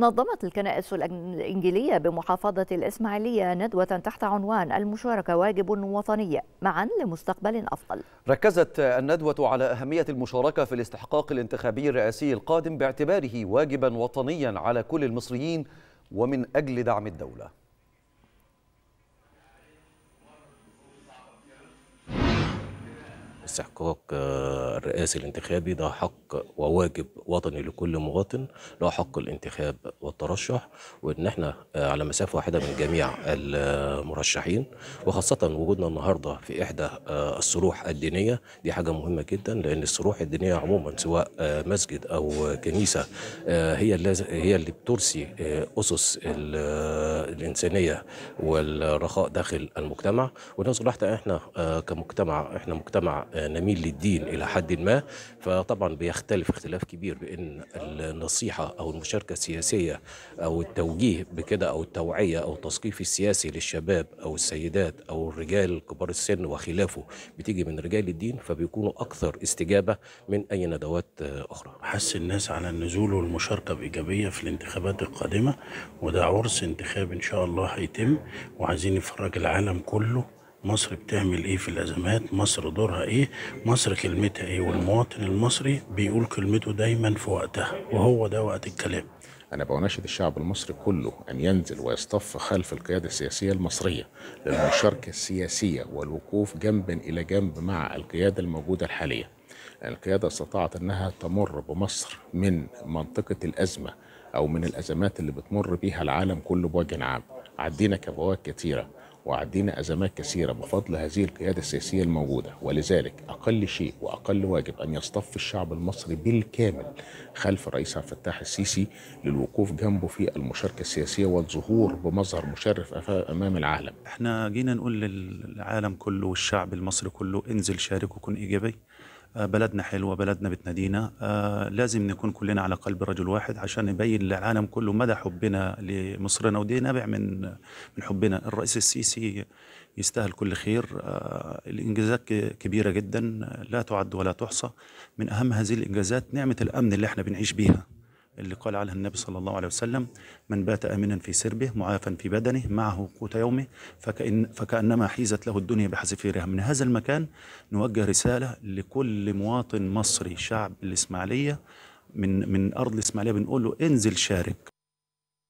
نظمت الكنائس الإنجيلية بمحافظة الإسماعيلية ندوة تحت عنوان المشاركة واجب وطني معا لمستقبل أفضل ركزت الندوة على أهمية المشاركة في الاستحقاق الانتخابي الرئاسي القادم باعتباره واجبا وطنيا على كل المصريين ومن أجل دعم الدولة استحقاق آه، الرئاسي الانتخابي ده حق وواجب وطني لكل مواطن له حق الانتخاب والترشح وان احنا آه، على مسافه واحده من جميع المرشحين وخاصه وجودنا النهارده في احدى آه، الصروح الدينيه دي حاجه مهمه جدا لان الصروح الدينيه عموما سواء مسجد او كنيسه هي اللي هي اللي بترسي اسس الانسانيه والرخاء داخل المجتمع ولو صلحت احنا كمجتمع احنا مجتمع نميل للدين إلى حد ما فطبعا بيختلف اختلاف كبير بأن النصيحة أو المشاركة السياسية أو التوجيه بكده أو التوعية أو التثقيف السياسي للشباب أو السيدات أو الرجال كبار السن وخلافه بتيجي من رجال الدين فبيكونوا أكثر استجابة من أي ندوات أخرى حس الناس على النزول والمشاركة بإيجابية في الانتخابات القادمة وده عرس انتخاب إن شاء الله هيتم وعايزين نفرج العالم كله مصر بتعمل ايه في الازمات مصر دورها ايه مصر كلمتها ايه والمواطن المصري بيقول كلمته دايما في وقتها وهو ده وقت الكلام أنا بناشد الشعب المصري كله أن ينزل ويصطف خلف القيادة السياسية المصرية للمشاركة السياسية والوقوف جنبا إلى جنب مع القيادة الموجودة الحالية القيادة استطاعت أنها تمر بمصر من منطقة الأزمة أو من الأزمات اللي بتمر بيها العالم كله بوجه عام عدينا كبواب كثيره وعدينا أزمات كثيرة بفضل هذه القيادة السياسية الموجودة ولذلك أقل شيء وأقل واجب أن يصطف الشعب المصري بالكامل خلف الرئيس عبد الفتاح السيسي للوقوف جنبه في المشاركة السياسية والظهور بمظهر مشرف أمام العالم احنا جينا نقول للعالم كله والشعب المصري كله انزل شارك وكن إيجابي آه، بلدنا حلوه بلدنا بتنادينا آه، لازم نكون كلنا على قلب رجل واحد عشان نبين للعالم كله مدى حبنا لمصرنا ودي نابع من من حبنا الرئيس السيسي يستاهل كل خير آه، الانجازات كبيره جدا لا تعد ولا تحصى من اهم هذه الانجازات نعمه الامن اللي احنا بنعيش بيها اللي قال عنها النبي صلى الله عليه وسلم من بات آمنا في سربه معافا في بدنه معه قوت يومه فكأن فكأنما حيزت له الدنيا بحذافيرها من هذا المكان نوجه رسالة لكل مواطن مصري شعب الإسماعيلية من من أرض الإسماعيلية بنقول له انزل شارك